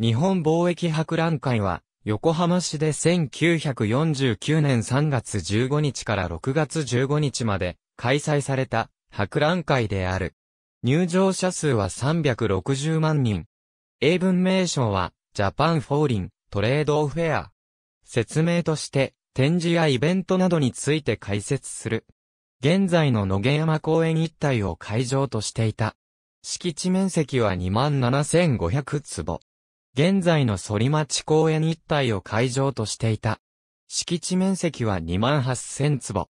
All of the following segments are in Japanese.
日本貿易博覧会は、横浜市で1949年3月15日から6月15日まで開催された博覧会である。入場者数は360万人。英文名称は、ジャパンフォーリントレードフェア。説明として、展示やイベントなどについて解説する。現在の野毛山公園一帯を会場としていた。敷地面積は27,500坪。現在の反町公園一帯を会場としていた。敷地面積は28,000坪。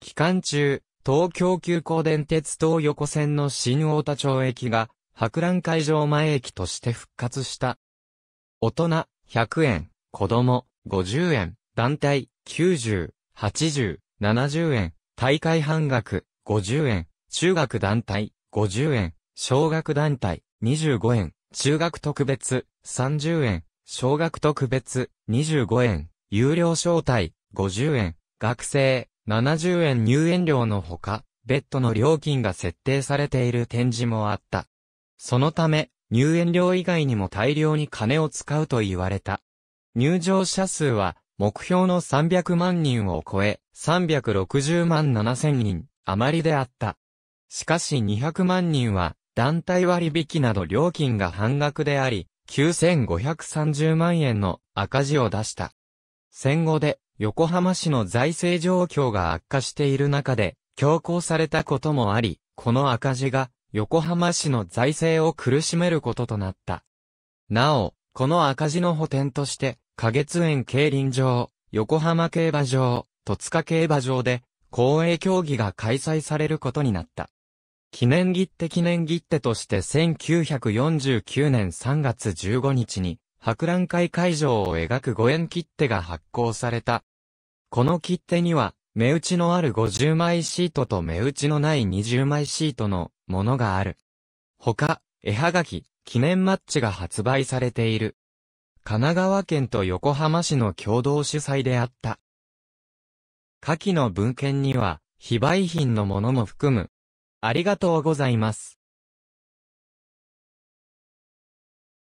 期間中、東京急行電鉄東横線の新大田町駅が、博覧会場前駅として復活した。大人、100円、子供、50円、団体、90、80、70円、大会半額、50円、中学団体、50円、小学団体、25円、中学特別、30円、小学特別、25円、有料招待、50円、学生、70円入園料のほか、ベッドの料金が設定されている展示もあった。そのため、入園料以外にも大量に金を使うと言われた。入場者数は、目標の300万人を超え、360万7千人余りであった。しかし200万人は、団体割引など料金が半額であり、9530万円の赤字を出した。戦後で横浜市の財政状況が悪化している中で、強行されたこともあり、この赤字が横浜市の財政を苦しめることとなった。なお、この赤字の補填として、花月園競輪場、横浜競馬場、戸塚競馬場で、公営競技が開催されることになった。記念切手記念切手として1949年3月15日に博覧会会場を描く五円切手が発行された。この切手には、目打ちのある50枚シートと目打ちのない20枚シートのものがある。他、絵はがき、記念マッチが発売されている。神奈川県と横浜市の共同主催であった。下記の文献には、非売品のものも含むありがとうございます。